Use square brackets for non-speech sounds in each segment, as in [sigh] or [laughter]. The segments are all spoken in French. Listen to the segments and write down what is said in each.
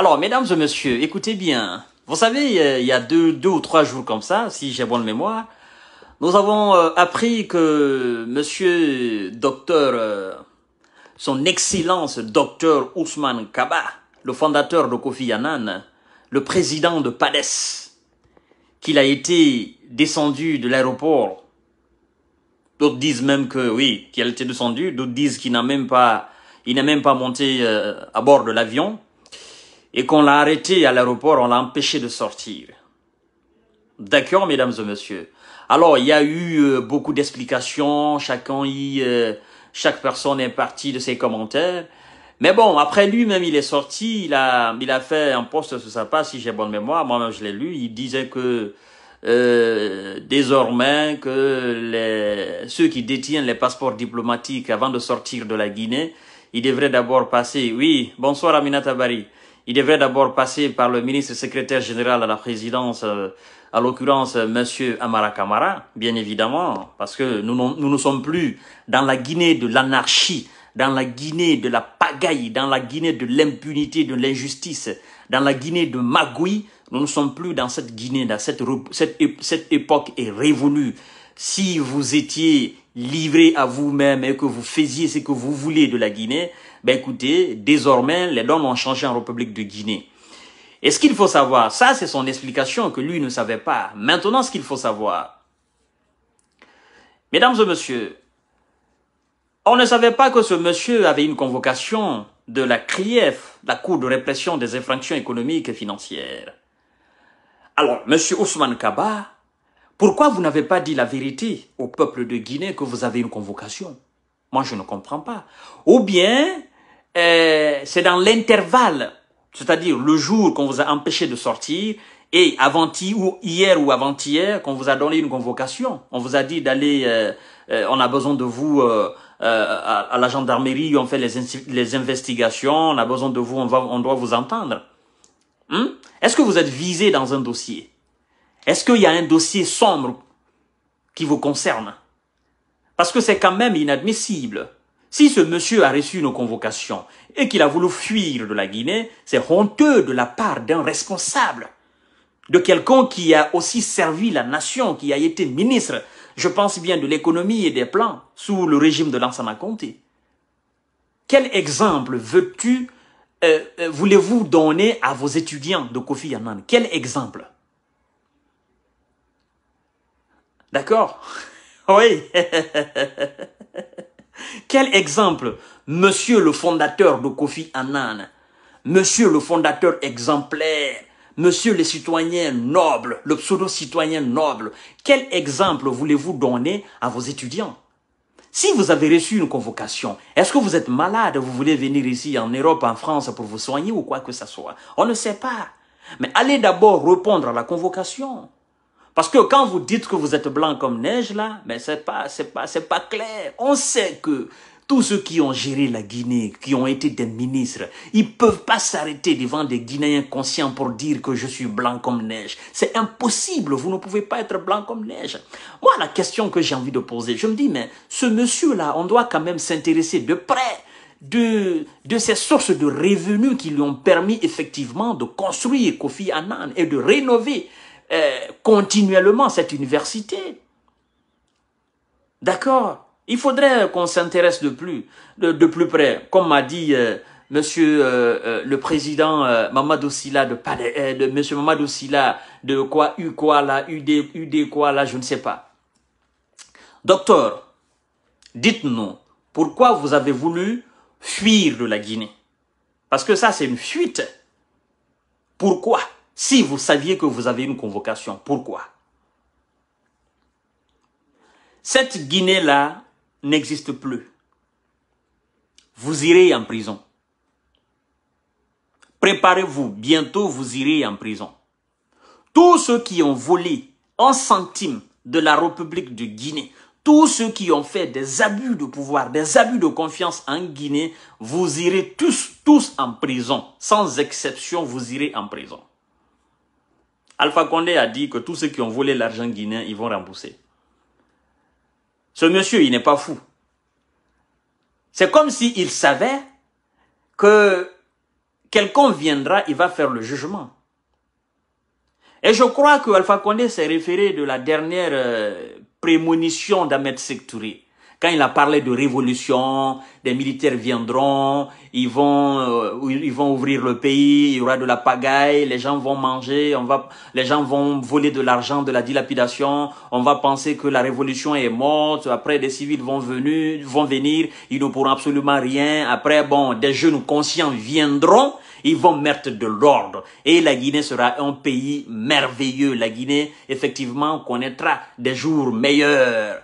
Alors, mesdames et messieurs, écoutez bien. Vous savez, il y a deux, ou trois jours comme ça, si j'ai bonne mémoire, nous avons euh, appris que monsieur docteur, euh, son excellence docteur Ousmane Kaba, le fondateur de Kofi Annan, le président de PADES, qu'il a été descendu de l'aéroport. D'autres disent même que oui, qu'il a été descendu. D'autres disent qu'il n'a même pas, il n'a même pas monté euh, à bord de l'avion et qu'on l'a arrêté à l'aéroport, on l'a empêché de sortir. D'accord, mesdames et messieurs. Alors, il y a eu euh, beaucoup d'explications, chacun y, euh, chaque personne est partie de ses commentaires. Mais bon, après lui-même, il est sorti, il a, il a fait un poste sur sa page, si j'ai bonne mémoire, moi-même je l'ai lu, il disait que euh, désormais que les, ceux qui détiennent les passeports diplomatiques avant de sortir de la Guinée, ils devraient d'abord passer, oui, bonsoir Amina Tabari, il devrait d'abord passer par le ministre secrétaire général à la présidence, euh, à l'occurrence euh, Monsieur Amara Kamara, bien évidemment, parce que nous, nous ne sommes plus dans la Guinée de l'anarchie, dans la Guinée de la pagaille, dans la Guinée de l'impunité, de l'injustice, dans la Guinée de Magui. Nous ne sommes plus dans cette Guinée, dans cette, cette, cette époque est révolue. Si vous étiez livré à vous-même et que vous faisiez ce que vous voulez de la Guinée, ben écoutez, désormais, les normes ont changé en République de Guinée. Et ce qu'il faut savoir, ça c'est son explication que lui ne savait pas. Maintenant, ce qu'il faut savoir, mesdames et messieurs, on ne savait pas que ce monsieur avait une convocation de la CRIEF, la Cour de répression des infractions économiques et financières. Alors, monsieur Ousmane Kaba, pourquoi vous n'avez pas dit la vérité au peuple de Guinée que vous avez une convocation Moi, je ne comprends pas. Ou bien, euh, c'est dans l'intervalle, c'est-à-dire le jour qu'on vous a empêché de sortir et avant ou hier ou avant-hier qu'on vous a donné une convocation. On vous a dit d'aller, euh, euh on a besoin de vous euh, à, à, la gendarmerie, on fait les, les, investigations, on a besoin de vous, on, va, on doit vous entendre. Hein? Est-ce que vous êtes visé dans un dossier Est-ce qu'il y a un dossier sombre qui vous concerne Parce que c'est quand même inadmissible. Si ce monsieur a reçu une convocation et qu'il a voulu fuir de la Guinée, c'est honteux de la part d'un responsable, de quelqu'un qui a aussi servi la nation, qui a été ministre, je pense bien de l'économie et des plans sous le régime de l'Ansana comté. Quel exemple veux-tu, euh, euh, voulez-vous donner à vos étudiants de Kofi Annan Quel exemple D'accord [laughs] Oui [laughs] Quel exemple Monsieur le fondateur de Kofi Annan, monsieur le fondateur exemplaire, monsieur le citoyen noble, le pseudo-citoyen noble, quel exemple voulez-vous donner à vos étudiants si vous avez reçu une convocation, est-ce que vous êtes malade, vous voulez venir ici en Europe, en France pour vous soigner ou quoi que ce soit On ne sait pas. Mais allez d'abord répondre à la convocation. Parce que quand vous dites que vous êtes blanc comme neige, là, mais c'est pas, c'est pas, c'est pas clair. On sait que tous ceux qui ont géré la Guinée, qui ont été des ministres, ils peuvent pas s'arrêter devant des Guinéens conscients pour dire que je suis blanc comme neige. C'est impossible. Vous ne pouvez pas être blanc comme neige. Moi, la question que j'ai envie de poser, je me dis, mais ce monsieur-là, on doit quand même s'intéresser de près de, de ces sources de revenus qui lui ont permis effectivement de construire Kofi Annan et de rénover euh, continuellement cette université. D'accord Il faudrait qu'on s'intéresse de plus, de, plus près. Comme m'a dit euh, Monsieur euh, le président Mamadou Sila de Palais, de Monsieur Mamadou de quoi U quoi là, UD quoi là, je ne sais pas. Docteur, dites-nous pourquoi vous avez voulu fuir de la Guinée. Parce que ça, c'est une fuite. Pourquoi si vous saviez que vous avez une convocation. Pourquoi Cette Guinée-là n'existe plus. Vous irez en prison. Préparez-vous, bientôt vous irez en prison. Tous ceux qui ont volé un centime de la République de Guinée, tous ceux qui ont fait des abus de pouvoir, des abus de confiance en Guinée, vous irez tous, tous en prison. Sans exception, vous irez en prison. Alpha Condé a dit que tous ceux qui ont volé l'argent guinéen, ils vont rembourser. Ce monsieur, il n'est pas fou. C'est comme s'il savait que quelqu'un viendra, il va faire le jugement. Et je crois que Alpha Condé s'est référé de la dernière euh, prémonition d'Ahmed Sektouri. Quand il a parlé de révolution, des militaires viendront, ils vont, euh, ils vont ouvrir le pays, il y aura de la pagaille, les gens vont manger, on va, les gens vont voler de l'argent, de la dilapidation, on va penser que la révolution est morte, après des civils vont venir, vont venir, ils ne pourront absolument rien, après bon, des jeunes conscients viendront, ils vont mettre de l'ordre. Et la Guinée sera un pays merveilleux. La Guinée, effectivement, connaîtra des jours meilleurs.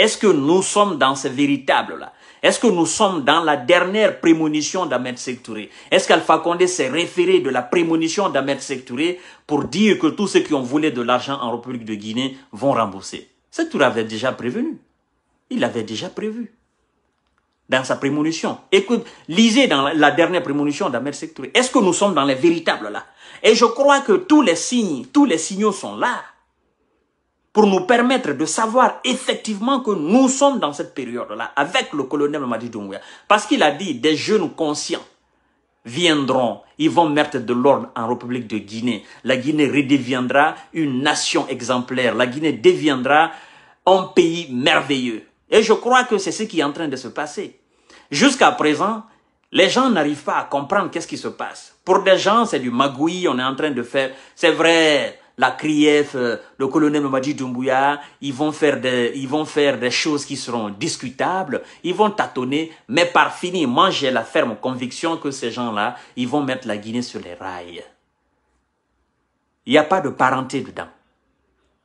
Est-ce que nous sommes dans ces véritables là Est-ce que nous sommes dans la dernière prémonition d'Ahmed Sektouré Est-ce qu'Alpha Condé s'est référé de la prémonition d'Ahmed Sektouré pour dire que tous ceux qui ont volé de l'argent en République de Guinée vont rembourser tout avait déjà prévenu. Il avait déjà prévu dans sa prémonition. Écoute, lisez dans la dernière prémonition d'Ahmed Sektouré. Est-ce que nous sommes dans les véritables là Et je crois que tous les signes, tous les signaux sont là pour nous permettre de savoir effectivement que nous sommes dans cette période-là avec le colonel Mamadi Doumbouya. Parce qu'il a dit des jeunes conscients viendront, ils vont mettre de l'ordre en République de Guinée. La Guinée redeviendra une nation exemplaire. La Guinée deviendra un pays merveilleux. Et je crois que c'est ce qui est en train de se passer. Jusqu'à présent, les gens n'arrivent pas à comprendre qu'est-ce qui se passe. Pour des gens, c'est du magouille, on est en train de faire. C'est vrai, la CRIEF, euh, le colonel Mamadi Doumbouya, ils vont faire des, ils vont faire des choses qui seront discutables, ils vont tâtonner, mais par finir, moi j'ai la ferme conviction que ces gens-là, ils vont mettre la Guinée sur les rails. Il n'y a pas de parenté dedans.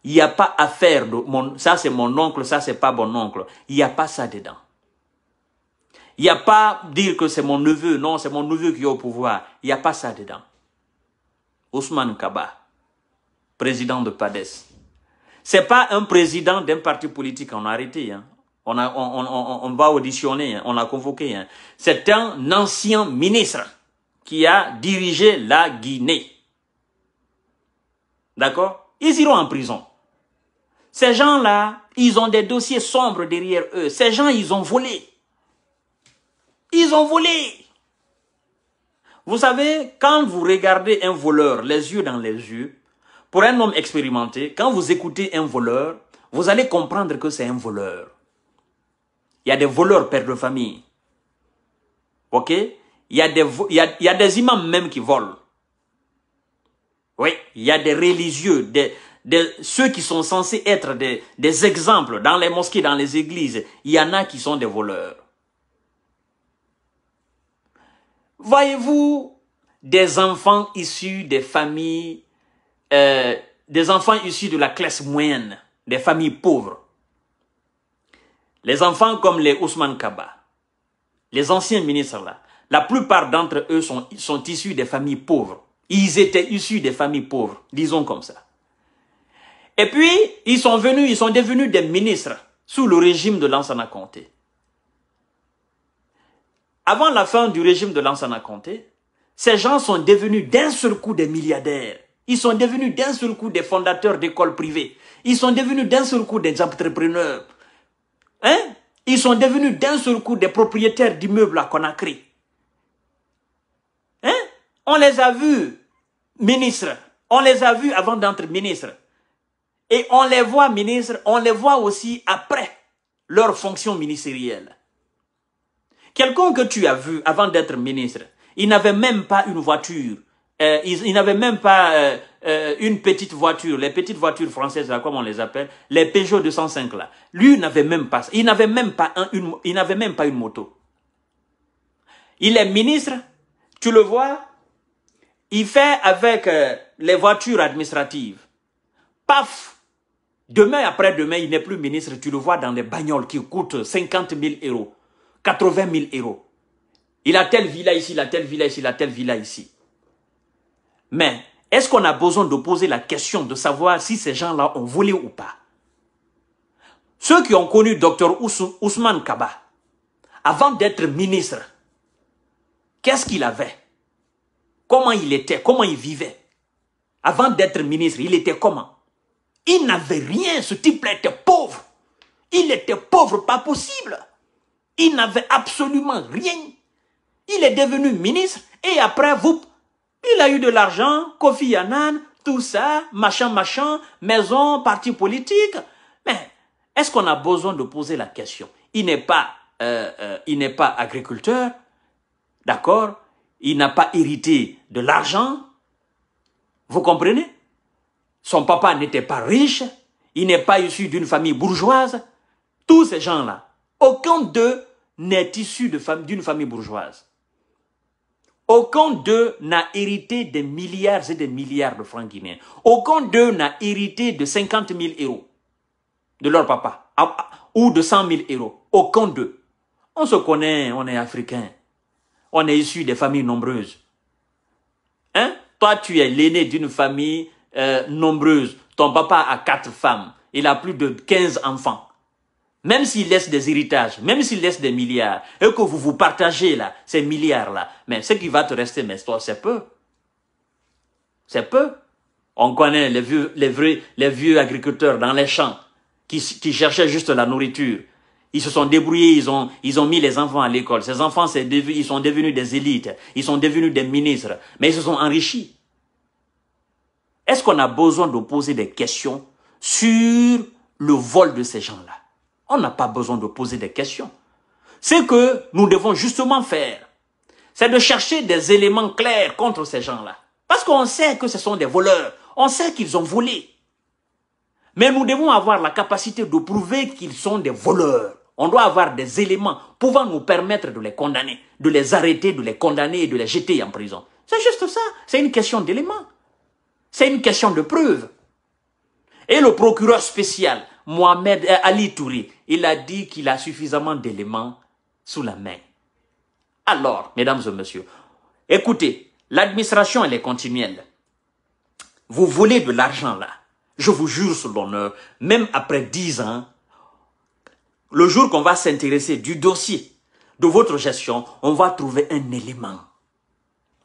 Il n'y a pas affaire de mon, ça c'est mon oncle, ça c'est pas mon oncle. Il n'y a pas ça dedans. Il n'y a pas dire que c'est mon neveu, non, c'est mon neveu qui est au pouvoir. Il n'y a pas ça dedans. Ousmane Kaba, président de PADES. C'est pas un président d'un parti politique On a arrêté. Hein. On, on, va auditionner, hein. on a convoqué. Hein. C'est un ancien ministre qui a dirigé la Guinée. D'accord Ils iront en prison. Ces gens-là, ils ont des dossiers sombres derrière eux. Ces gens, ils ont volé. Ils ont volé. Vous savez, quand vous regardez un voleur les yeux dans les yeux, pour un homme expérimenté, quand vous écoutez un voleur, vous allez comprendre que c'est un voleur. Il y a des voleurs pères de famille. OK il y, a des, y a, des imams même qui volent. Oui, il y a des religieux, des, ceux qui sont censés être des exemples dans les mosquées, dans les églises. Il y en a qui sont des voleurs. Voyez-vous, des enfants issus des familles euh, des enfants issus de la classe moyenne, des familles pauvres. Les enfants comme les Ousmane Kaba, les anciens ministres là, la plupart d'entre eux sont, sont issus des familles pauvres. Ils étaient issus des familles pauvres, disons comme ça. Et puis, ils sont venus, ils sont devenus des ministres sous le régime de l'Ansana Comté. Avant la fin du régime de l'Ansana Comté, ces gens sont devenus d'un seul coup des milliardaires. Ils sont devenus d'un seul coup des fondateurs d'écoles privées. Ils sont devenus d'un seul coup des entrepreneurs. Hein? Ils sont devenus d'un seul coup des propriétaires d'immeubles à Conakry. Hein? On les a vus ministres. On les a vus avant d'être ministres. Et on les voit ministres, on les voit aussi après leur fonction ministérielle. Quelqu'un que tu as vu avant d'être ministre, il n'avait même pas une voiture. Euh, il n'avait même pas euh, euh, une petite voiture, les petites voitures françaises, là, comme on les appelle, les Peugeot 205 là. Lui n'avait même pas, il n'avait même pas une, il n'avait même pas une moto. Il est ministre, tu le vois, il fait avec les voitures administratives. Paf, demain après demain, il n'est plus ministre, tu le vois dans des bagnoles qui coûtent 50 000 euros, 80 000 euros. Il a telle villa ici, il a telle villa ici, il a telle villa ici. Mais est-ce qu'on a besoin de poser la question de savoir si ces gens-là ont volé ou pas Ceux qui ont connu Dr Ousmane Kaba, avant d'être ministre, qu'est-ce qu'il avait Comment il était Comment il vivait Avant d'être ministre, il était comment Il n'avait rien, ce type-là était pauvre. Il était pauvre, pas possible. Il n'avait absolument rien. Il est devenu ministre et après, vous, il a eu de l'argent, Kofi Annan, tout ça, machin, machin, maison, parti politique. Mais est-ce qu'on a besoin de poser la question Il n'est pas, euh, euh, il n'est pas agriculteur, d'accord Il n'a pas hérité de l'argent. Vous comprenez Son papa n'était pas riche. Il n'est pas issu d'une famille bourgeoise. Tous ces gens-là, aucun d'eux n'est issu d'une famille bourgeoise. Aucun d'eux n'a hérité des milliards et des milliards de francs guinéens. Aucun d'eux n'a hérité de 50 000 euros de leur papa ou de 100 000 euros. Aucun d'eux. On se connaît, on est africain. On est issu des familles nombreuses. Hein? Toi, tu es l'aîné d'une famille euh, nombreuse. Ton papa a quatre femmes. Il a plus de 15 enfants même s'il laisse des héritages, même s'il laisse des milliards, et que vous vous partagez là, ces milliards-là, mais ce qui va te rester, mais toi, c'est peu. C'est peu. On connaît les vieux, les, vrais, les vieux agriculteurs dans les champs qui, cherchaient juste la nourriture. Ils se sont débrouillés, ils ont, ils ont mis les enfants à l'école. Ces enfants, ils sont devenus des élites, ils sont devenus des ministres, mais ils se sont enrichis. Est-ce qu'on a besoin de poser des questions sur le vol de ces gens-là on n'a pas besoin de poser des questions. Ce que nous devons justement faire, c'est de chercher des éléments clairs contre ces gens-là. Parce qu'on sait que ce sont des voleurs. On sait qu'ils ont volé. Mais nous devons avoir la capacité de prouver qu'ils sont des voleurs. On doit avoir des éléments pouvant nous permettre de les condamner, de les arrêter, de les condamner et de les jeter en prison. C'est juste ça. C'est une question d'éléments. C'est une question de preuves. Et le procureur spécial Mohamed euh, Ali Touri, il a dit qu'il a suffisamment d'éléments sous la main. Alors, mesdames et messieurs, écoutez, l'administration, elle est continuelle. Vous voulez de l'argent là. Je vous jure sur l'honneur, même après dix ans, le jour qu'on va s'intéresser du dossier de votre gestion, on va trouver un élément.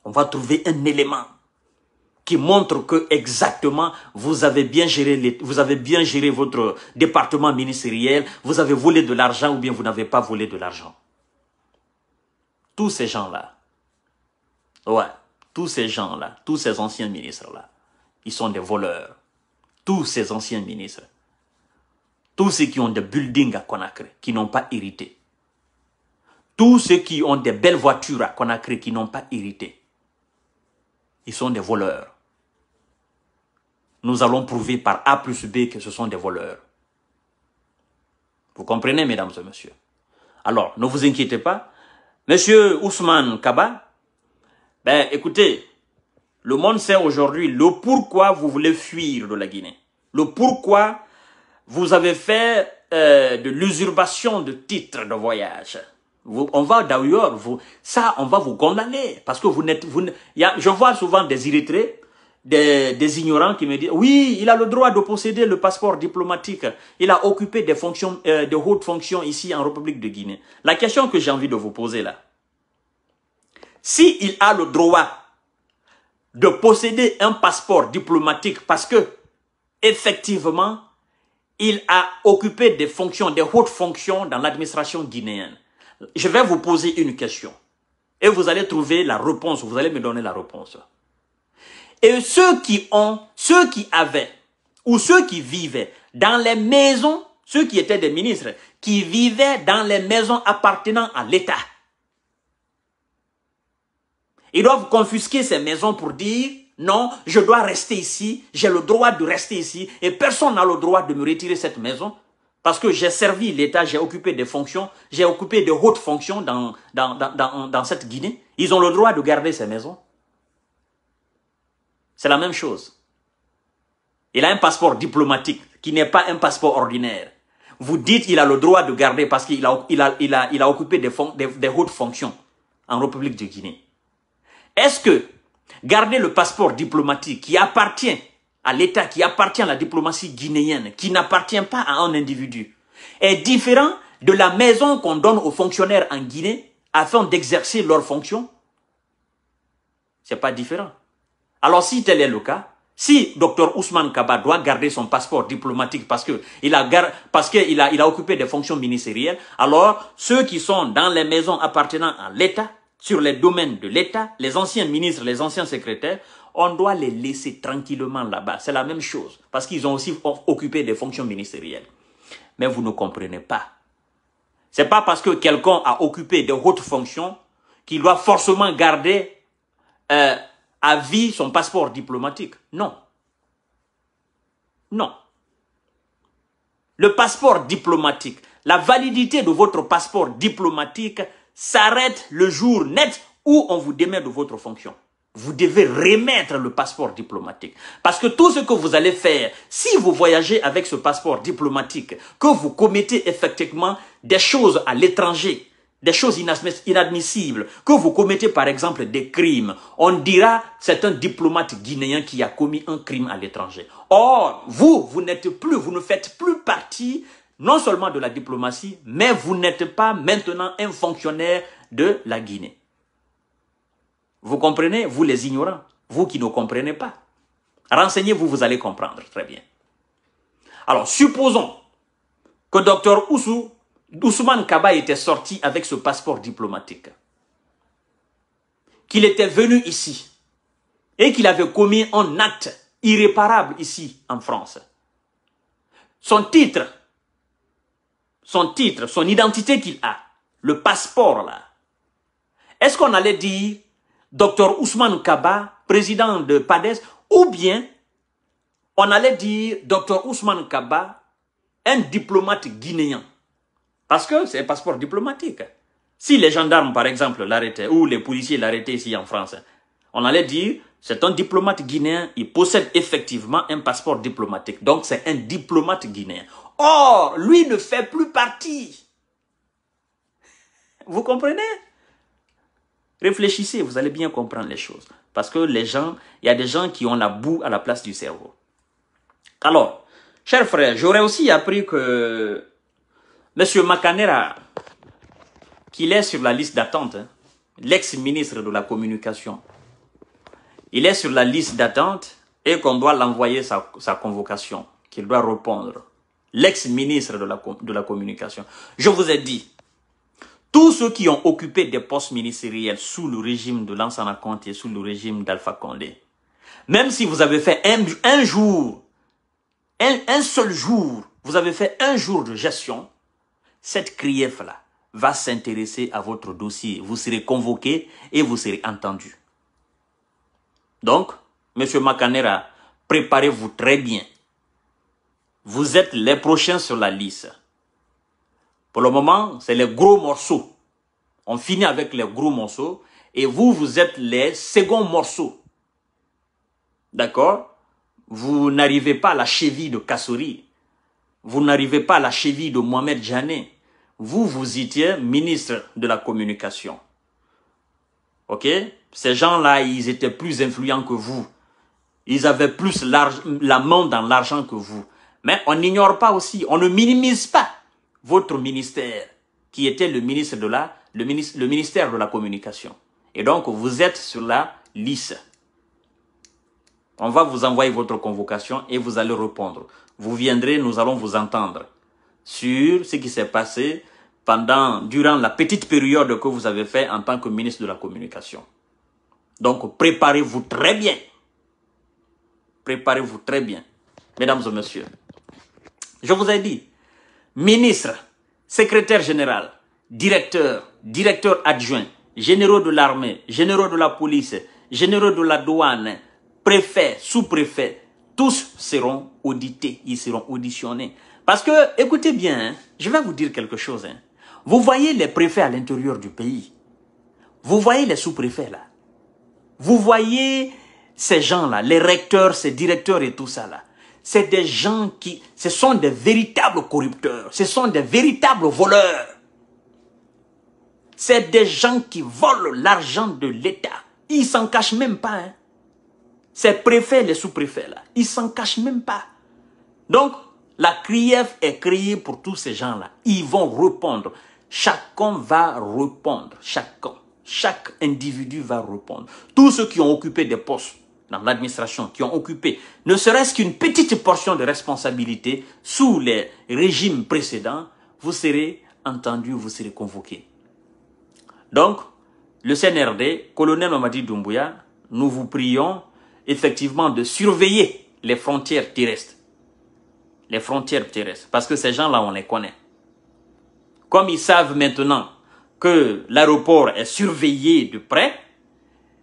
On va trouver un élément qui montre que exactement vous avez bien géré vous avez bien géré votre département ministériel, vous avez volé de l'argent ou bien vous n'avez pas volé de l'argent. Tous ces gens-là, ouais, tous ces gens-là, tous ces anciens ministres-là, ils sont des voleurs. Tous ces anciens ministres, tous ceux qui ont des buildings à Conakry, qui n'ont pas hérité, tous ceux qui ont des belles voitures à Conakry, qui n'ont pas hérité, ils sont des voleurs. Nous allons prouver par A plus B que ce sont des voleurs. Vous comprenez, mesdames et messieurs. Alors, ne vous inquiétez pas. Monsieur Ousmane Kaba, ben écoutez, le monde sait aujourd'hui le pourquoi vous voulez fuir de la Guinée. Le pourquoi vous avez fait euh, de l'usurpation de titres de voyage on va d'ailleurs, vous, ça, on va vous condamner. Parce que vous n'êtes, vous, je vois souvent des irrités, des, ignorants qui me disent, oui, il a le droit de posséder le passeport diplomatique. Il a occupé des fonctions, euh, de hautes fonctions ici en République de Guinée. La question que j'ai envie de vous poser là, si il a le droit de posséder un passeport diplomatique parce que, effectivement, il a occupé des fonctions, des hautes fonctions dans l'administration guinéenne. Je vais vous poser une question. Et vous allez trouver la réponse, vous allez me donner la réponse. Et ceux qui ont, ceux qui avaient, ou ceux qui vivaient dans les maisons, ceux qui étaient des ministres, qui vivaient dans les maisons appartenant à l'État. Ils doivent confisquer ces maisons pour dire, non, je dois rester ici, j'ai le droit de rester ici, et personne n'a le droit de me retirer cette maison. Parce que j'ai servi l'État, j'ai occupé des fonctions, j'ai occupé de hautes fonctions dans, dans, dans, dans, cette Guinée. Ils ont le droit de garder ces maisons. C'est la même chose. Il a un passeport diplomatique qui n'est pas un passeport ordinaire. Vous dites qu'il a le droit de garder parce qu'il a, il a, il a, il a occupé des, des, des hautes fonctions en République de Guinée. Est-ce que garder le passeport diplomatique qui appartient à l'État qui appartient à la diplomatie guinéenne, qui n'appartient pas à un individu, est différent de la maison qu'on donne aux fonctionnaires en Guinée afin d'exercer leurs fonctions C'est pas différent. Alors si tel est le cas, si Dr Ousmane Kaba doit garder son passeport diplomatique parce que il a parce que a, il a occupé des fonctions ministérielles, alors ceux qui sont dans les maisons appartenant à l'État, sur les domaines de l'État, les anciens ministres, les anciens secrétaires on doit les laisser tranquillement là-bas. C'est la même chose, parce qu'ils ont aussi occupé des fonctions ministérielles. Mais vous ne comprenez pas. C'est pas parce que quelqu'un a occupé de hautes fonctions qu'il doit forcément garder euh, à vie son passeport diplomatique. Non. Non. Le passeport diplomatique, la validité de votre passeport diplomatique s'arrête le jour net où on vous démet de votre fonction vous devez remettre le passeport diplomatique. Parce que tout ce que vous allez faire, si vous voyagez avec ce passeport diplomatique, que vous commettez effectivement des choses à l'étranger, des choses inadmissibles, que vous commettez par exemple des crimes, on dira c'est un diplomate guinéen qui a commis un crime à l'étranger. Or, vous, vous n'êtes plus, vous ne faites plus partie non seulement de la diplomatie, mais vous n'êtes pas maintenant un fonctionnaire de la Guinée. Vous comprenez Vous les ignorants, vous qui ne comprenez pas. Renseignez-vous, vous allez comprendre très bien. Alors, supposons que Dr Oussou, Ousmane Kaba était sorti avec ce passeport diplomatique, qu'il était venu ici et qu'il avait commis un acte irréparable ici en France. Son titre, son titre, son identité qu'il a, le passeport là, est-ce qu'on allait dire Dr Ousmane Kaba, président de PADES, ou bien on allait dire Docteur Ousmane Kaba, un diplomate guinéen. Parce que c'est un passeport diplomatique. Si les gendarmes, par exemple, l'arrêtaient, ou les policiers l'arrêtaient ici en France, on allait dire, c'est un diplomate guinéen, il possède effectivement un passeport diplomatique. Donc c'est un diplomate guinéen. Or, lui ne fait plus partie. Vous comprenez Réfléchissez, vous allez bien comprendre les choses. Parce que les gens, il y a des gens qui ont la boue à la place du cerveau. Alors, chers frères, j'aurais aussi appris que M. Macanera, qu'il est sur la liste d'attente, hein, l'ex-ministre de la Communication, il est sur la liste d'attente et qu'on doit l'envoyer sa, convocation, qu'il doit répondre. L'ex-ministre de la Communication. Je vous ai dit, tous ceux qui ont occupé des postes ministériels sous le régime de Lansana et sous le régime d'Alpha Condé, même si vous avez fait un, jour, un, seul jour, vous avez fait un jour de gestion, cette CRIEF-là va s'intéresser à votre dossier. Vous serez convoqué et vous serez entendu. Donc, Monsieur Macanera, préparez-vous très bien. Vous êtes les prochains sur la liste. Pour le moment, c'est les gros morceaux. On finit avec les gros morceaux et vous, vous êtes les seconds morceaux. D'accord Vous n'arrivez pas à la cheville de Kassori. Vous n'arrivez pas à la cheville de Mohamed Janet. Vous, vous étiez ministre de la communication. OK Ces gens-là, ils étaient plus influents que vous. Ils avaient plus la main dans l'argent que vous. Mais on n'ignore pas aussi, on ne minimise pas votre ministère, qui était le ministre de le, le ministère de la communication. Et donc, vous êtes sur la liste. On va vous envoyer votre convocation et vous allez répondre. Vous viendrez, nous allons vous entendre sur ce qui s'est passé pendant, durant la petite période que vous avez fait en tant que ministre de la communication. Donc, préparez-vous très bien. Préparez-vous très bien. Mesdames et messieurs, je vous ai dit, ministre, secrétaire général, directeur, directeur adjoint, généraux de l'armée, généraux de la police, généraux de la douane, préfets, sous préfets tous seront audités, ils seront auditionnés. Parce que, écoutez bien, hein, je vais vous dire quelque chose. Hein. Vous voyez les préfets à l'intérieur du pays. Vous voyez les sous-préfets là. Vous voyez ces gens-là, les recteurs, ces directeurs et tout ça là c'est des gens qui, ce sont des véritables corrupteurs, ce sont des véritables voleurs. C'est des gens qui volent l'argent de l'État. Ils s'en cachent même pas. Hein. Ces préfets, les sous-préfets, là, ils s'en cachent même pas. Donc, la CRIEF est créée pour tous ces gens-là. Ils vont répondre. Chacun va répondre. Chacun. Chaque individu va répondre. Tous ceux qui ont occupé des postes dans l'administration, qui ont occupé ne serait-ce qu'une petite portion de responsabilité sous les régimes précédents, vous serez entendu, vous serez convoqué. Donc, le CNRD, colonel Mamadi Doumbouya, nous vous prions effectivement de surveiller les frontières terrestres. Les frontières terrestres, parce que ces gens-là, on les connaît. Comme ils savent maintenant que l'aéroport est surveillé de près,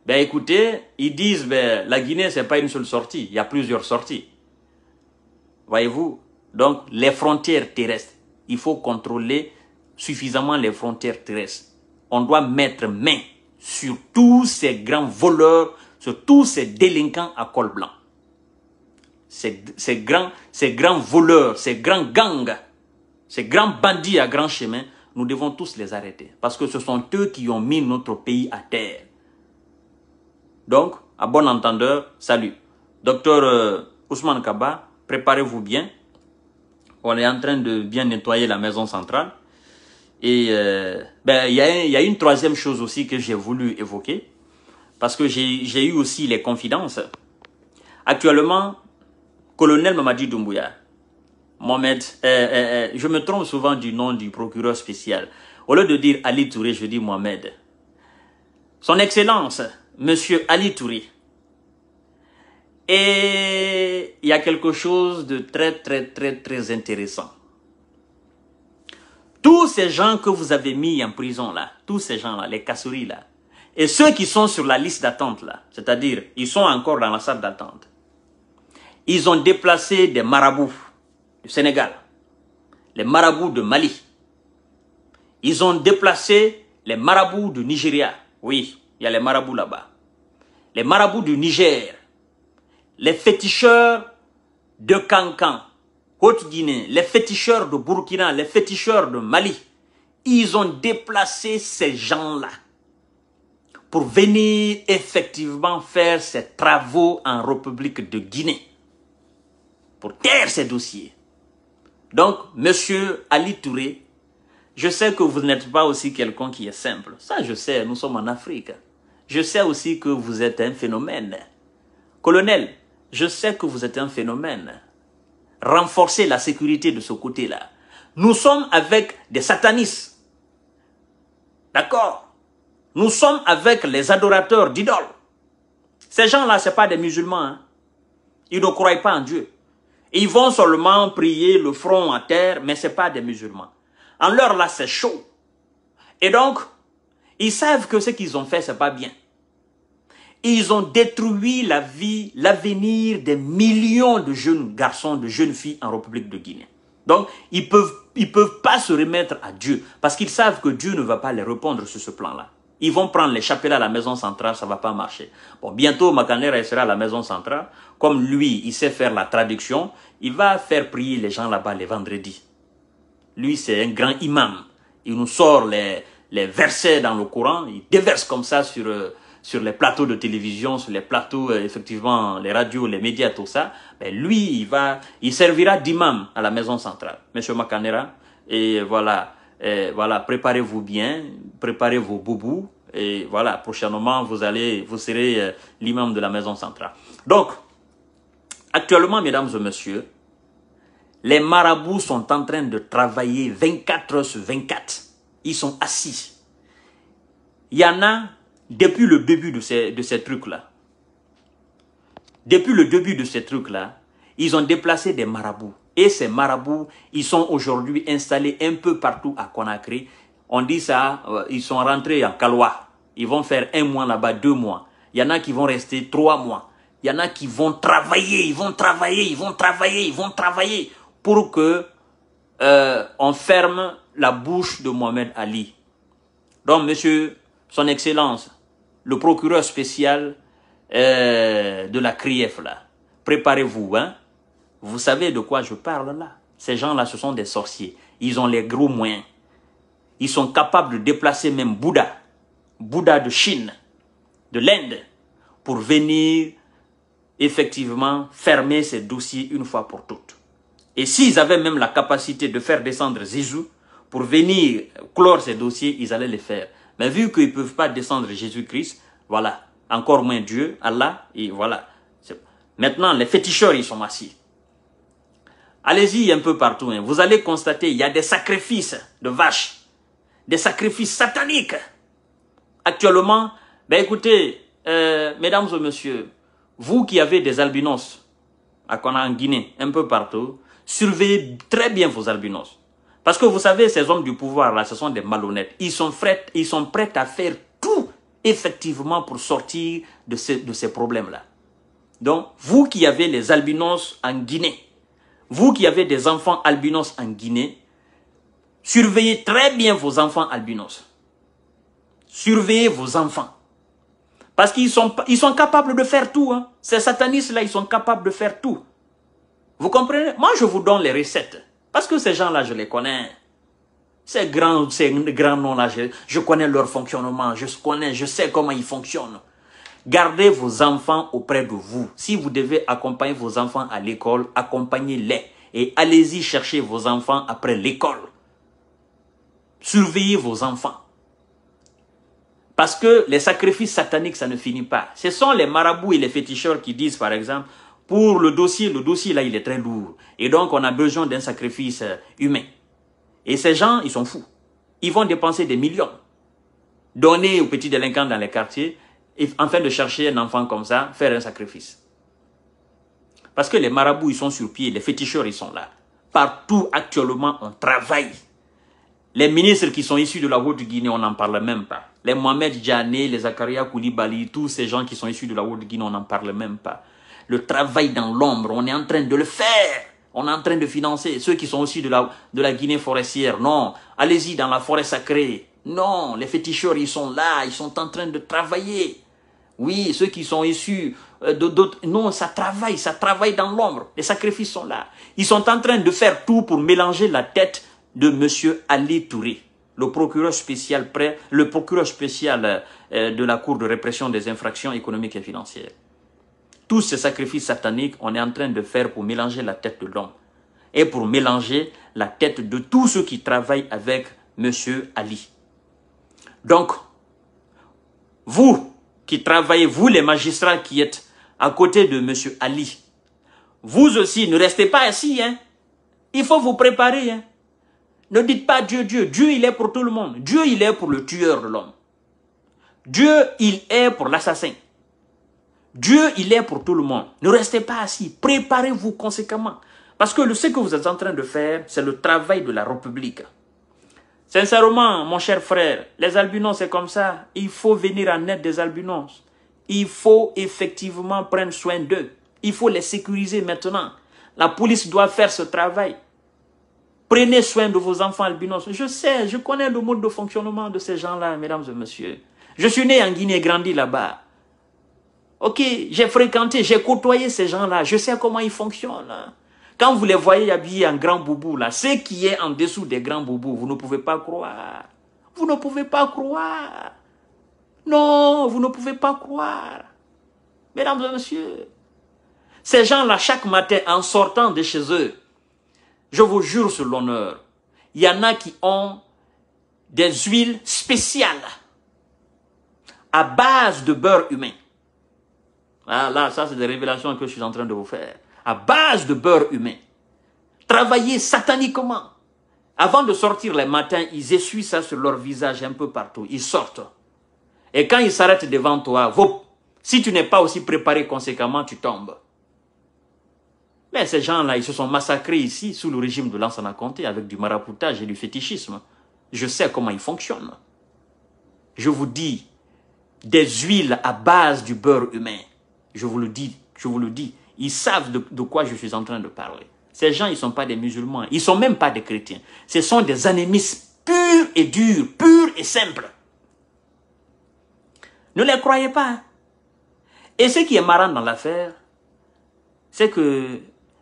ben écoutez, ils disent, ben, la Guinée, c'est pas une seule sortie, il y a plusieurs sorties. Voyez-vous Donc, les frontières terrestres, il faut contrôler suffisamment les frontières terrestres. On doit mettre main sur tous ces grands voleurs, sur tous ces délinquants à col blanc. Ces, grands, ces grands voleurs, ces grands gangs, ces grands bandits à grand chemin, nous devons tous les arrêter. Parce que ce sont eux qui ont mis notre pays à terre. Donc, à bon entendeur, salut. Docteur euh, Ousmane Kaba, préparez-vous bien. On est en train de bien nettoyer la maison centrale. Et euh, ben, il y, a, une troisième chose aussi que j'ai voulu évoquer, parce que j'ai eu aussi les confidences. Actuellement, colonel Mamadi Doumbouya, Mohamed, euh, je me trompe souvent du nom du procureur spécial. Au lieu de dire Ali Touré, je dis Mohamed. Son Excellence, Monsieur Ali Touré. Et il y a quelque chose de très, très, très, très intéressant. Tous ces gens que vous avez mis en prison là, tous ces gens-là, les cassouris là, et ceux qui sont sur la liste d'attente là, c'est-à-dire ils sont encore dans la salle d'attente, ils ont déplacé des marabouts du Sénégal, les marabouts de Mali, ils ont déplacé les marabouts du Nigeria, oui, il y a les marabouts là-bas. Les marabouts du Niger. Les féticheurs de Cancan, Haute-Guinée, les féticheurs de Burkina, les féticheurs de Mali. Ils ont déplacé ces gens-là pour venir effectivement faire ces travaux en République de Guinée, pour taire ces dossiers. Donc, monsieur Ali Touré, je sais que vous n'êtes pas aussi quelqu'un qui est simple. Ça, je sais, nous sommes en Afrique je sais aussi que vous êtes un phénomène. Colonel, je sais que vous êtes un phénomène. Renforcez la sécurité de ce côté-là. Nous sommes avec des satanistes. D'accord Nous sommes avec les adorateurs d'idoles. Ces gens-là, ce pas des musulmans. Hein. Ils ne croient pas en Dieu. Ils vont seulement prier le front à terre, mais ce pas des musulmans. En leur là, c'est chaud. Et donc, ils savent que ce qu'ils ont fait, c'est pas bien. Ils ont détruit la vie, l'avenir des millions de jeunes garçons, de jeunes filles en République de Guinée. Donc, ils peuvent, ils peuvent pas se remettre à Dieu parce qu'ils savent que Dieu ne va pas les répondre sur ce plan-là. Ils vont prendre les chapelets à la maison centrale, ça va pas marcher. Bon, bientôt, Macanera sera à la maison centrale. Comme lui, il sait faire la traduction, il va faire prier les gens là-bas les vendredis. Lui, c'est un grand imam. Il nous sort les, les versets dans le courant, ils déversent comme ça sur, euh, sur les plateaux de télévision, sur les plateaux, euh, effectivement, les radios, les médias, tout ça. Mais ben, lui, il va, il servira d'imam à la maison centrale, Monsieur Macanera. Et voilà, voilà, préparez-vous bien, préparez vos boubous. Et voilà, prochainement, vous allez, vous serez euh, l'imam de la maison centrale. Donc, actuellement, mesdames et messieurs, les marabouts sont en train de travailler 24 heures sur 24 ils sont assis. Il y en a depuis le début de ces, de ces trucs-là. Depuis le début de ces trucs-là, ils ont déplacé des marabouts. Et ces marabouts, ils sont aujourd'hui installés un peu partout à Conakry. On dit ça, euh, ils sont rentrés en calois Ils vont faire un mois là-bas, deux mois. Il y en a qui vont rester trois mois. Il y en a qui vont travailler, ils vont travailler, ils vont travailler, ils vont travailler pour que euh, on ferme la bouche de Mohamed Ali. Donc, monsieur, son excellence, le procureur spécial euh, de la CRIEF, là, préparez-vous, hein. Vous savez de quoi je parle, là. Ces gens-là, ce sont des sorciers. Ils ont les gros moyens. Ils sont capables de déplacer même Bouddha, Bouddha de Chine, de l'Inde, pour venir effectivement fermer ces dossiers une fois pour toutes. Et s'ils avaient même la capacité de faire descendre Zizou, pour venir clore ces dossiers, ils allaient les faire. Mais vu qu'ils ne peuvent pas descendre Jésus-Christ, voilà, encore moins Dieu, Allah, et voilà. Maintenant, les féticheurs, ils sont assis. Allez-y un peu partout, hein. vous allez constater, il y a des sacrifices de vaches, des sacrifices sataniques. Actuellement, ben écoutez, euh, mesdames et messieurs, vous qui avez des albinos, à en Guinée, un peu partout, surveillez très bien vos albinos. Parce que vous savez, ces hommes du pouvoir, là, ce sont des malhonnêtes. Ils sont prêts, ils sont prêts à faire tout, effectivement, pour sortir de ces, de ces problèmes-là. Donc, vous qui avez les albinos en Guinée, vous qui avez des enfants albinos en Guinée, surveillez très bien vos enfants albinos. Surveillez vos enfants. Parce qu'ils sont, ils sont capables de faire tout. Hein. Ces satanistes-là, ils sont capables de faire tout. Vous comprenez Moi, je vous donne les recettes. Parce que ces gens-là, je les connais. Ces grands, ces grands noms-là, je, je, connais leur fonctionnement, je connais, je sais comment ils fonctionnent. Gardez vos enfants auprès de vous. Si vous devez accompagner vos enfants à l'école, accompagnez-les et allez-y chercher vos enfants après l'école. Surveillez vos enfants. Parce que les sacrifices sataniques, ça ne finit pas. Ce sont les marabouts et les féticheurs qui disent, par exemple, pour le dossier, le dossier là, il est très lourd. Et donc, on a besoin d'un sacrifice euh, humain. Et ces gens, ils sont fous. Ils vont dépenser des millions, donner aux petits délinquants dans les quartiers, et, afin de chercher un enfant comme ça, faire un sacrifice. Parce que les marabouts, ils sont sur pied, les féticheurs, ils sont là. Partout, actuellement, on travaille. Les ministres qui sont issus de la Haute-Guinée, on n'en parle même pas. Les Mohamed Djané, les Zakaria Koulibaly, tous ces gens qui sont issus de la Haute-Guinée, on n'en parle même pas le travail dans l'ombre. On est en train de le faire. On est en train de financer ceux qui sont aussi de la, de la Guinée forestière. Non, allez-y dans la forêt sacrée. Non, les féticheurs, ils sont là, ils sont en train de travailler. Oui, ceux qui sont issus euh, de d'autres... Non, ça travaille, ça travaille dans l'ombre. Les sacrifices sont là. Ils sont en train de faire tout pour mélanger la tête de Monsieur Ali Touré, le procureur spécial, le procureur spécial euh, de la Cour de répression des infractions économiques et financières. Tous ces sacrifices sataniques, on est en train de faire pour mélanger la tête de l'homme et pour mélanger la tête de tous ceux qui travaillent avec M. Ali. Donc, vous qui travaillez, vous les magistrats qui êtes à côté de M. Ali, vous aussi, ne restez pas assis. Hein. Il faut vous préparer. Hein. Ne dites pas Dieu, Dieu. Dieu, il est pour tout le monde. Dieu, il est pour le tueur de l'homme. Dieu, il est pour l'assassin. Dieu, il est pour tout le monde. Ne restez pas assis. Préparez-vous conséquemment. Parce que ce que vous êtes en train de faire, c'est le travail de la République. Sincèrement, mon cher frère, les albinos, c'est comme ça. Il faut venir en aide des albinos. Il faut effectivement prendre soin d'eux. Il faut les sécuriser maintenant. La police doit faire ce travail. Prenez soin de vos enfants albinos. Je sais, je connais le mode de fonctionnement de ces gens-là, mesdames et messieurs. Je suis né en Guinée, grandi là-bas. Ok, j'ai fréquenté, j'ai côtoyé ces gens-là. Je sais comment ils fonctionnent. Hein. Quand vous les voyez habillés en grand boubou, là, ce qui est en dessous des grands boubous, vous ne pouvez pas croire. Vous ne pouvez pas croire. Non, vous ne pouvez pas croire. Mesdames et messieurs, ces gens-là, chaque matin, en sortant de chez eux, je vous jure sur l'honneur, il y en a qui ont des huiles spéciales à base de beurre humain. Ah, là, ça, c'est des révélations que je suis en train de vous faire. À base de beurre humain. Travaillez sataniquement. Avant de sortir les matins, ils essuient ça sur leur visage un peu partout. Ils sortent. Et quand ils s'arrêtent devant toi, si tu n'es pas aussi préparé conséquemment, tu tombes. Mais ces gens-là, ils se sont massacrés ici sous le régime de l'ancien comté avec du marapoutage et du fétichisme. Je sais comment ils fonctionnent. Je vous dis, des huiles à base du beurre humain. Je vous le dis, je vous le dis. Ils savent de, quoi je suis en train de parler. Ces gens, ils ne sont pas des musulmans. Ils ne sont même pas des chrétiens. Ce sont des animistes purs et durs, purs et simples. Ne les croyez pas. Hein. Et ce qui est marrant dans l'affaire, c'est que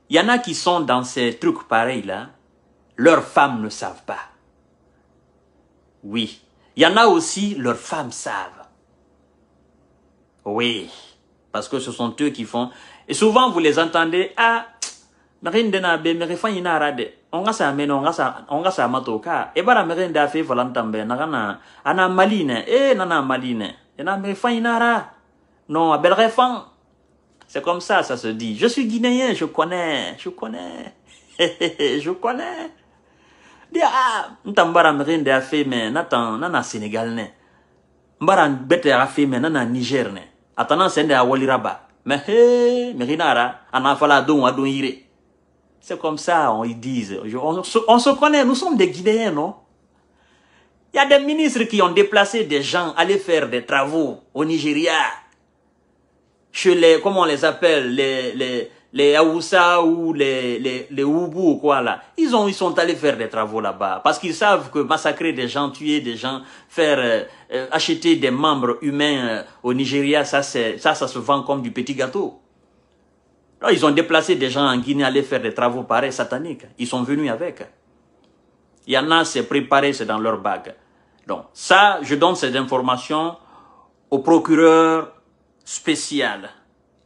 il y en a qui sont dans ces trucs pareils-là, leurs femmes ne savent pas. Oui. Il y en a aussi, leurs femmes savent. Oui. Parce que ce sont eux qui font. Et souvent, vous les entendez, ah, on ça suis on sa on matoka e un merenda fe na nagana ana maline eh, nana maline et na inara non belle refan c'est comme ça ça se dit je suis guinéen je connais je connais [laughs] je connais dia ah a fe mais nana sénégalais mbara bete mais nana nigérien sende mais hé c'est comme ça on y disent on, se, on connaît nous sommes des guinéens non il y a des ministres qui ont déplacé des gens aller faire des travaux au Nigeria chez les comment on les appelle les les les Aoussa ou les, les, ou quoi là, ils, ont, ils sont allés faire des travaux là-bas. Parce qu'ils savent que massacrer des gens, tuer des gens, faire euh, euh, acheter des membres humains euh, au Nigeria, ça, ça, ça se vend comme du petit gâteau. Alors, ils ont déplacé des gens en Guinée aller faire des travaux pareils, sataniques. Ils sont venus avec. Il y en a, c'est préparé, c'est dans leur bague. Donc, ça, je donne ces informations au procureur spécial,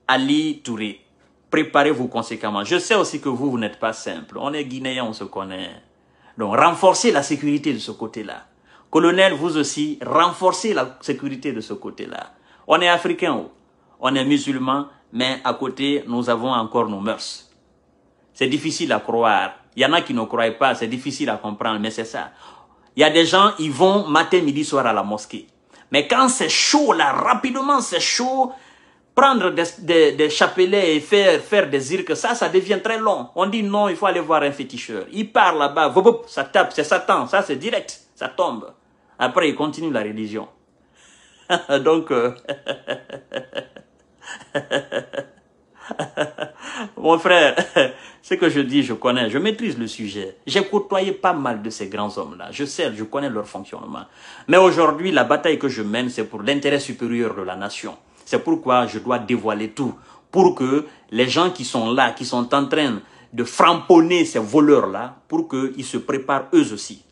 Ali Touré. Préparez-vous conséquemment. Je sais aussi que vous, vous n'êtes pas simple. On est guinéen, on se connaît. Donc, renforcez la sécurité de ce côté-là. Colonel, vous aussi, renforcez la sécurité de ce côté-là. On est africain, oh. on est musulman, mais à côté, nous avons encore nos mœurs. C'est difficile à croire. Il y en a qui ne croient pas, c'est difficile à comprendre, mais c'est ça. Il y a des gens, ils vont matin, midi, soir à la mosquée. Mais quand c'est chaud, là, rapidement, c'est chaud, prendre des, chapelets et faire, faire des zirques, ça, ça devient très long. On dit non, il faut aller voir un féticheur. Il part là-bas, ça tape, c'est Satan, ça c'est direct, ça tombe. Après, il continue la religion. [laughs] Donc, euh, [laughs] mon frère, [laughs] ce que je dis, je connais, je maîtrise le sujet. J'ai côtoyé pas mal de ces grands hommes-là. Je sais, je connais leur fonctionnement. Mais aujourd'hui, la bataille que je mène, c'est pour l'intérêt supérieur de la nation. C'est pourquoi je dois dévoiler tout pour que les gens qui sont là, qui sont en train de framponner ces voleurs-là, pour qu'ils se préparent eux aussi.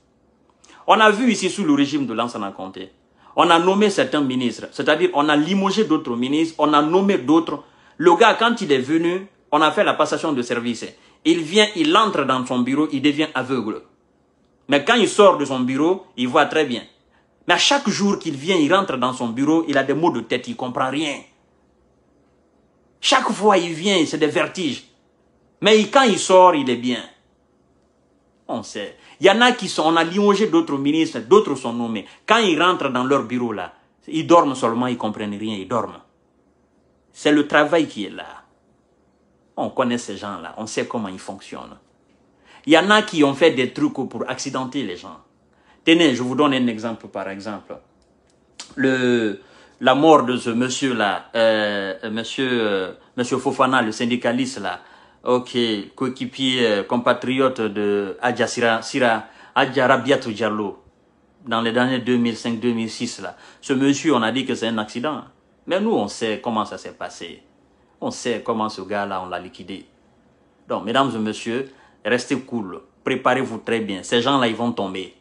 On a vu ici sous le régime de Lansana Comté. on a nommé certains ministres, c'est-à-dire on a limogé d'autres ministres, on a nommé d'autres. Le gars, quand il est venu, on a fait la passation de service. Il vient, il entre dans son bureau, il devient aveugle. Mais quand il sort de son bureau, il voit très bien. Mais à chaque jour qu'il vient, il rentre dans son bureau, il a des maux de tête, il comprend rien. Chaque fois il vient, c'est des vertiges. Mais quand il sort, il est bien. On sait. Il y en a qui sont, on a limogé d'autres ministres, d'autres sont nommés. Quand ils rentrent dans leur bureau là, ils dorment seulement, ils comprennent rien, ils dorment. C'est le travail qui est là. On connaît ces gens-là, on sait comment ils fonctionnent. Il y en a qui ont fait des trucs pour accidenter les gens. Tenez, je vous donne un exemple, par exemple. Le, la mort de ce monsieur-là, monsieur, euh, euh, euh, monsieur Fofana, le syndicaliste, là, ok, coéquipier, compatriote de Adja Sira, Adja Rabiatou Diallo, dans les années 2005-2006, là. Ce monsieur, on a dit que c'est un accident. Mais nous, on sait comment ça s'est passé. On sait comment ce gars-là, on l'a liquidé. Donc, mesdames et messieurs, restez cool. Préparez-vous très bien. Ces gens-là, ils vont tomber.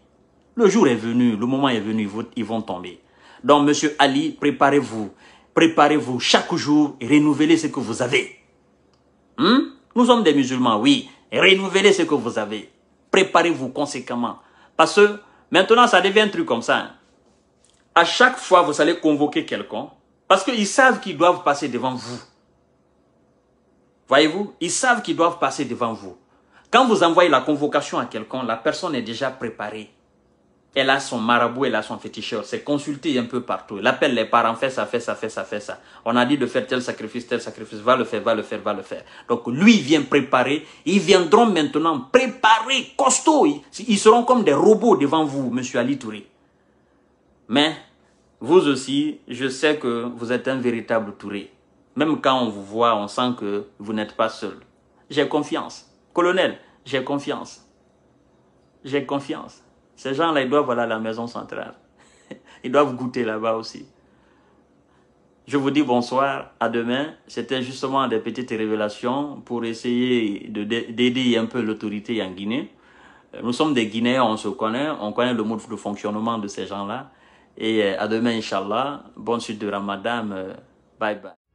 Le jour est venu, le moment est venu, ils vont tomber. Donc, Monsieur Ali, préparez-vous. Préparez-vous chaque jour et renouvelez ce que vous avez. Hmm? Nous sommes des musulmans, oui. Renouvelez ce que vous avez. Préparez-vous conséquemment. Parce que maintenant, ça devient un truc comme ça. Hein. À chaque fois, vous allez convoquer quelqu'un. Parce qu'ils savent qu'ils doivent passer devant vous. Voyez-vous Ils savent qu'ils doivent passer devant vous. Quand vous envoyez la convocation à quelqu'un, la personne est déjà préparée elle a son marabout, elle a son féticheur. C'est consulté un peu partout. Il appelle les parents, fait ça, fait ça, fait ça, fait ça. On a dit de faire tel sacrifice, tel sacrifice, va le faire, va le faire, va le faire. Donc lui, vient préparer. Ils viendront maintenant préparer, costaud. Ils seront comme des robots devant vous, monsieur Ali Touré. Mais vous aussi, je sais que vous êtes un véritable Touré. Même quand on vous voit, on sent que vous n'êtes pas seul. J'ai confiance. Colonel, j'ai confiance. J'ai confiance. Ces gens-là, ils doivent aller à la maison centrale. [laughs] Ils doivent goûter là-bas aussi. Je vous dis bonsoir, à demain. C'était justement des petites révélations pour essayer d'aider un peu l'autorité en Guinée. Euh, nous sommes des Guinéens, on se connaît, on connaît le mode de fonctionnement de ces gens-là. Et euh, à demain, Inch'Allah. Bonne suite de Ramadan. Euh, bye bye.